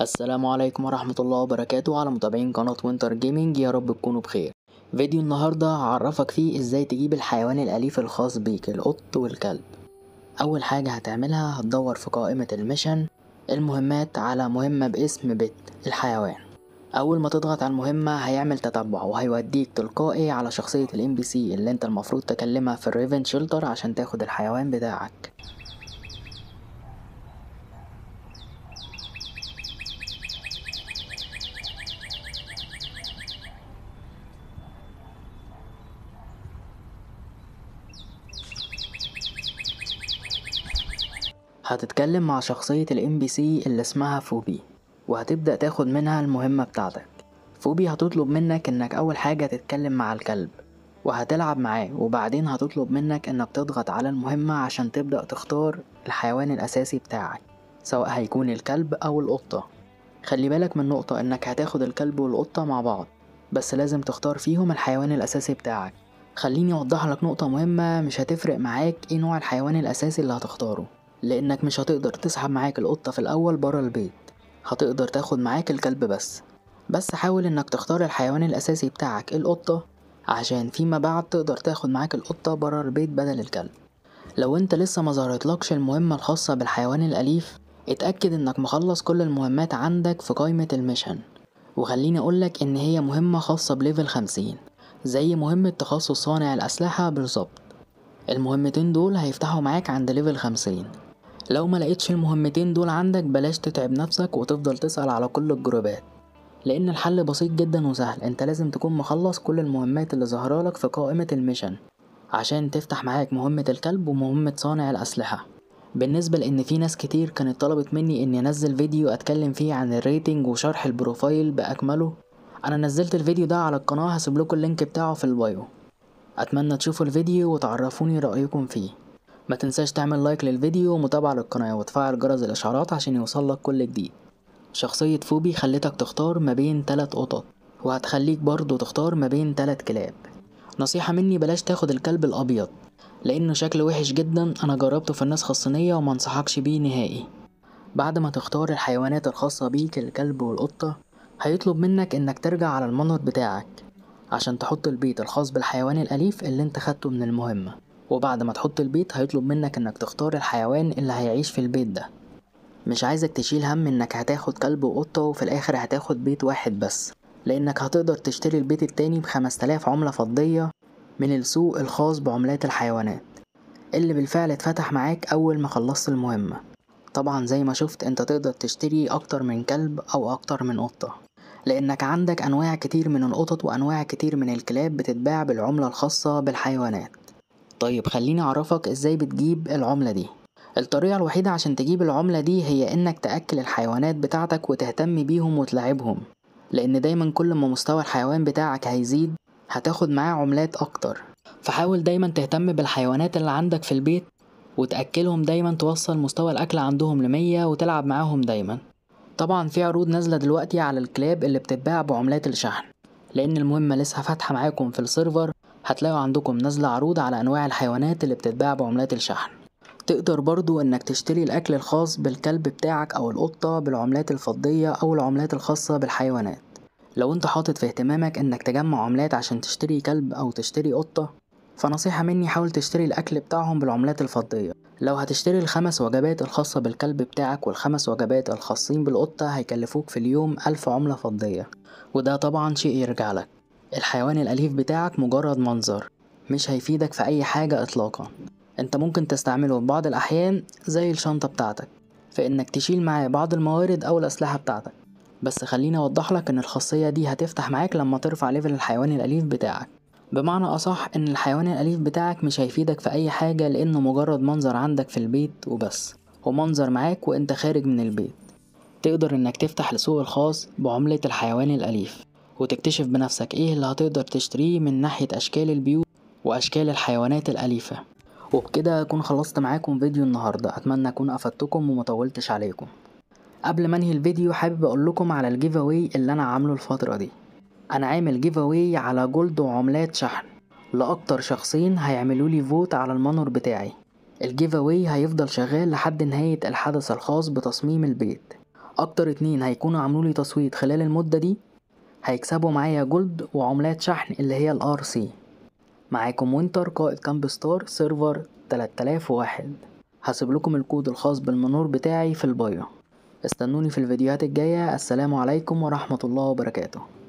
السلام عليكم ورحمة الله وبركاته على متابعين قناة وينتر جيمنج يا رب تكونوا بخير فيديو النهاردة هعرفك فيه ازاي تجيب الحيوان الأليف الخاص بيك القط والكلب أول حاجة هتعملها هتدور في قائمة المشن المهمات على مهمة باسم بيت الحيوان أول ما تضغط على المهمة هيعمل تتبع وهيوديك تلقائي على شخصية الام بي سي اللي انت المفروض تكلمها في الريفن شيلتر عشان تاخد الحيوان بتاعك هتتكلم مع شخصية الام بي سي اللي اسمها فوبي وهتبدأ تاخد منها المهمة بتاعتك فوبي هتطلب منك انك اول حاجة تتكلم مع الكلب وهتلعب معاه وبعدين هتطلب منك انك تضغط على المهمة عشان تبدأ تختار الحيوان الاساسي بتاعك سواء هيكون الكلب او القطة خلي بالك من نقطة انك هتاخد الكلب والقطة مع بعض بس لازم تختار فيهم الحيوان الاساسي بتاعك خليني اوضح لك نقطة مهمة مش هتفرق معاك ايه نوع الحيوان الاساسي اللي هتختاره لانك مش هتقدر تسحب معاك القطة في الاول بره البيت هتقدر تاخد معاك الكلب بس بس حاول انك تختار الحيوان الاساسي بتاعك القطة عشان فيما بعد تقدر تاخد معاك القطة بره البيت بدل الكلب لو انت لسه ما ظهرتلكش المهمة الخاصة بالحيوان الأليف اتأكد انك مخلص كل المهمات عندك في قائمة الميشن وخليني اقولك ان هي مهمة خاصة بليفل خمسين زي مهمة تخصص صانع الأسلحة بالظبط المهمتين دول هيفتحوا معاك عند ليفل خمسين لو ما لقيتش المهمتين دول عندك بلاش تتعب نفسك وتفضل تسأل على كل الجروبات لأن الحل بسيط جدا وسهل انت لازم تكون مخلص كل المهمات اللي ظاهرالك في قائمة الميشن عشان تفتح معاك مهمة الكلب ومهمة صانع الأسلحة بالنسبة لأن في ناس كتير كانت طلبت مني إني أنزل فيديو أتكلم فيه عن الريتنج وشرح البروفايل بأكمله أنا نزلت الفيديو ده على القناة هسيبلكوا اللينك بتاعه في البايو أتمنى تشوفوا الفيديو وتعرفوني رأيكم فيه ما تنساش تعمل لايك للفيديو ومتابعة للقناة وتفعل جرس الإشعارات عشان يوصلك كل جديد شخصية فوبي خلتك تختار ما بين تلات قطط وهتخليك برضه تختار ما بين تلات كلاب نصيحة مني بلاش تاخد الكلب الأبيض لأنه شكل وحش جدا أنا جربته في النسخة الصينية ومنصحكش بيه نهائي بعد ما تختار الحيوانات الخاصة بيك الكلب والقطة هيطلب منك إنك ترجع على المنور بتاعك عشان تحط البيت الخاص بالحيوان الأليف اللي انت خدته من المهمة وبعد ما تحط البيت هيطلب منك انك تختار الحيوان اللي هيعيش في البيت ده مش عايزك تشيل هم انك هتاخد كلب وقطة وفي الاخر هتاخد بيت واحد بس لانك هتقدر تشتري البيت التاني بخمسة آلاف عملة فضية من السوق الخاص بعملات الحيوانات اللي بالفعل اتفتح معاك اول ما خلصت المهمة طبعا زي ما شفت انت تقدر تشتري اكتر من كلب او اكتر من قطة لانك عندك انواع كتير من القطط وانواع كتير من الكلاب بتتباع بالعملة الخاصة بالحيوانات طيب خليني اعرفك ازاي بتجيب العملة دي الطريقة الوحيدة عشان تجيب العملة دي هي انك تأكل الحيوانات بتاعتك وتهتم بيهم وتلاعبهم لان دايما كل ما مستوى الحيوان بتاعك هيزيد هتاخد معاه عملات اكتر فحاول دايما تهتم بالحيوانات اللي عندك في البيت وتأكلهم دايما توصل مستوى الأكل عندهم لمية وتلعب معاهم دايما طبعا في عروض نازلة دلوقتي على الكلاب اللي بتتباع بعملات الشحن لأن المهمة لسه فاتحة معاكم في السيرفر هتلاقوا عندكم نازلة عروض على أنواع الحيوانات اللي بتتباع بعملات الشحن تقدر برضو انك تشتري الاكل الخاص بالكلب بتاعك او القطة بالعملات الفضية او العملات الخاصة بالحيوانات لو انت حاطط في اهتمامك انك تجمع عملات عشان تشتري كلب او تشتري قطة فنصيحة مني حاول تشتري الاكل بتاعهم بالعملات الفضية لو هتشتري الخمس وجبات الخاصة بالكلب بتاعك والخمس وجبات الخاصين بالقطة هيكلفوك في اليوم ألف عملة فضية وده طبعا شيء يرجع لك الحيوان الأليف بتاعك مجرد منظر مش هيفيدك في أي حاجة إطلاقا أنت ممكن تستعمله في بعض الأحيان زي الشنطة بتاعتك في إنك تشيل معاه بعض الموارد أو الأسلحة بتاعتك بس خليني أوضح لك إن الخاصية دي هتفتح معاك لما ترفع ليفل الحيوان الأليف بتاعك بمعنى أصح إن الحيوان الأليف بتاعك مش هيفيدك في أي حاجة لأنه مجرد منظر عندك في البيت وبس ومنظر معاك وإنت خارج من البيت تقدر إنك تفتح لسوق الخاص بعملة الحيوان الأليف وتكتشف بنفسك ايه اللي هتقدر تشتريه من ناحية اشكال البيوت واشكال الحيوانات الاليفة وبكده اكون خلصت معاكم فيديو النهاردة اتمنى اكون افدتكم ومطولتش عليكم قبل ما انهي الفيديو حابب اقول لكم على الجيف اواي اللي انا عامله الفترة دي انا عامل جيف اواي على جولد وعملات شحن لاكتر شخصين هيعملوا لي فوت على المانور بتاعي الجيف اواي هيفضل شغال لحد نهاية الحدث الخاص بتصميم البيت اكتر اتنين هيكونوا لي تصويت خلال المدة دي هيكسبوا معايا جولد وعملات شحن اللي هي الار سي معاكم وينتر قائد كامب ستار سيرفر 3001 هسيب لكم الكود الخاص بالمنور بتاعي في البايو استنوني في الفيديوهات الجاية السلام عليكم ورحمة الله وبركاته